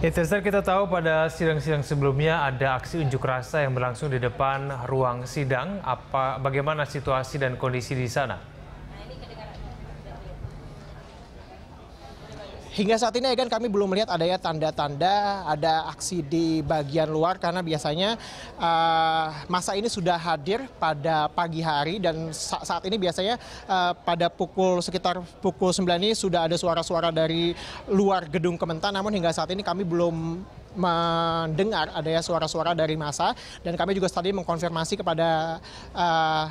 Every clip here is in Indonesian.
Ya, kita tahu pada sidang-sidang sebelumnya ada aksi unjuk rasa yang berlangsung di depan ruang sidang. Apa, bagaimana situasi dan kondisi di sana? hingga saat ini Egan kami belum melihat adanya tanda-tanda ada aksi di bagian luar karena biasanya uh, masa ini sudah hadir pada pagi hari dan sa saat ini biasanya uh, pada pukul sekitar pukul 9 ini sudah ada suara-suara dari luar gedung Kementan namun hingga saat ini kami belum mendengar adanya suara-suara dari masa dan kami juga tadi mengkonfirmasi kepada uh,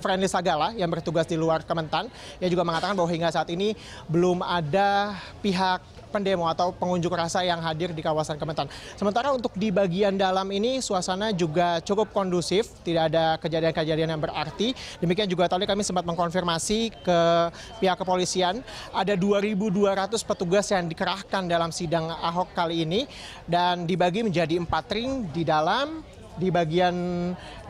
Friendly Sagala yang bertugas di luar Kementan yang juga mengatakan bahwa hingga saat ini belum ada pihak pendemo atau pengunjuk rasa yang hadir di kawasan Kementan. Sementara untuk di bagian dalam ini suasana juga cukup kondusif, tidak ada kejadian-kejadian yang berarti. Demikian juga tadi kami sempat mengkonfirmasi ke pihak kepolisian ada 2.200 petugas yang dikerahkan dalam sidang Ahok kali ini dan dibagi menjadi empat ring di dalam, di bagian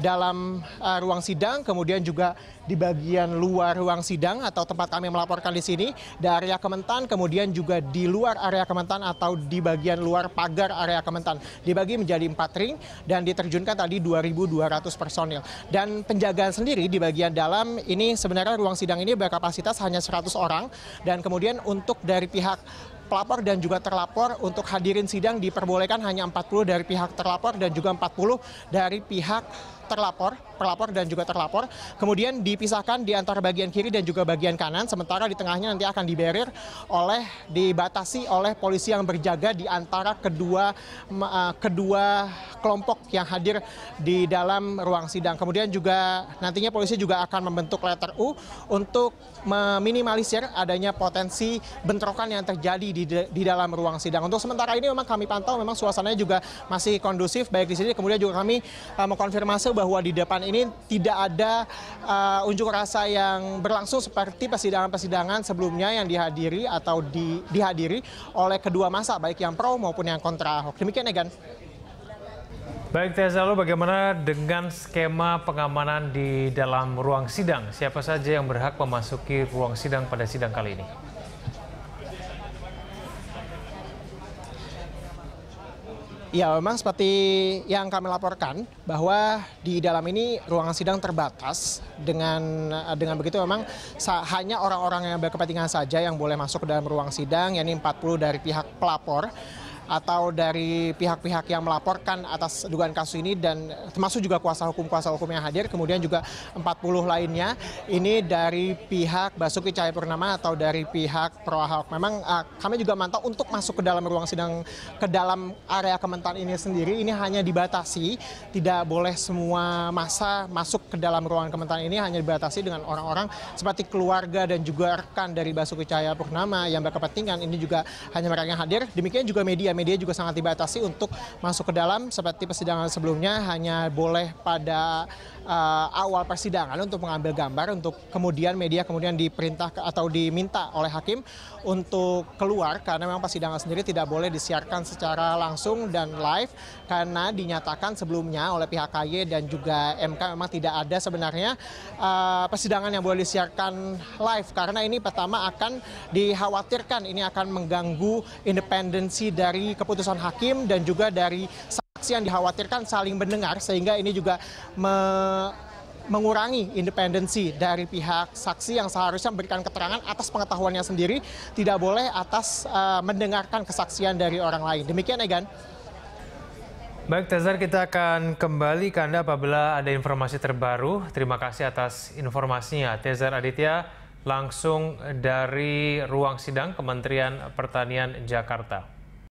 dalam uh, ruang sidang, kemudian juga di bagian luar ruang sidang atau tempat kami melaporkan di sini, di area Kementan, kemudian juga di luar area Kementan atau di bagian luar pagar area Kementan. Dibagi menjadi empat ring dan diterjunkan tadi 2.200 personil. Dan penjagaan sendiri di bagian dalam ini sebenarnya ruang sidang ini berkapasitas hanya 100 orang dan kemudian untuk dari pihak pelapor dan juga terlapor untuk hadirin sidang diperbolehkan hanya 40 dari pihak terlapor dan juga 40 dari pihak terlapor, pelapor dan juga terlapor. Kemudian dipisahkan di antara bagian kiri dan juga bagian kanan. Sementara di tengahnya nanti akan diberir oleh dibatasi oleh polisi yang berjaga di antara kedua eh, kedua kelompok yang hadir di dalam ruang sidang. Kemudian juga nantinya polisi juga akan membentuk letter U untuk meminimalisir adanya potensi bentrokan yang terjadi di, di dalam ruang sidang. Untuk sementara ini memang kami pantau memang suasananya juga masih kondusif baik di sini kemudian juga kami uh, mengkonfirmasi bahwa di depan ini tidak ada uh, unjuk rasa yang berlangsung seperti persidangan-persidangan sebelumnya yang dihadiri atau di, dihadiri oleh kedua masa baik yang pro maupun yang kontra Ahok. Demikian Egan. Baik Teza, bagaimana dengan skema pengamanan di dalam ruang sidang? Siapa saja yang berhak memasuki ruang sidang pada sidang kali ini? Ya, memang seperti yang kami laporkan bahwa di dalam ini ruangan sidang terbatas dengan dengan begitu memang hanya orang-orang yang berkepentingan saja yang boleh masuk ke dalam ruang sidang yakni 40 dari pihak pelapor atau dari pihak-pihak yang melaporkan atas dugaan kasus ini dan termasuk juga kuasa hukum-kuasa hukum yang hadir kemudian juga 40 lainnya ini dari pihak Basuki Cahayapurnama atau dari pihak Pro Ahok. Memang uh, kami juga mantau untuk masuk ke dalam ruang sidang ke dalam area Kementan ini sendiri ini hanya dibatasi tidak boleh semua masa masuk ke dalam ruangan Kementan ini hanya dibatasi dengan orang-orang seperti keluarga dan juga rekan dari Basuki Cahayapurnama yang berkepentingan ini juga hanya mereka yang hadir. Demikian juga media media juga sangat dibatasi untuk masuk ke dalam seperti persidangan sebelumnya hanya boleh pada uh, awal persidangan untuk mengambil gambar untuk kemudian media kemudian diperintah atau diminta oleh hakim untuk keluar karena memang persidangan sendiri tidak boleh disiarkan secara langsung dan live karena dinyatakan sebelumnya oleh pihak KY dan juga MK memang tidak ada sebenarnya uh, persidangan yang boleh disiarkan live karena ini pertama akan dikhawatirkan ini akan mengganggu independensi dari keputusan hakim dan juga dari aksi yang dikhawatirkan saling mendengar sehingga ini juga me mengurangi independensi dari pihak saksi yang seharusnya memberikan keterangan atas pengetahuannya sendiri tidak boleh atas uh, mendengarkan kesaksian dari orang lain. Demikian Egan. Baik Tazar, kita akan kembali ke Anda apabila ada informasi terbaru. Terima kasih atas informasinya. Tezar Aditya langsung dari ruang sidang Kementerian Pertanian Jakarta.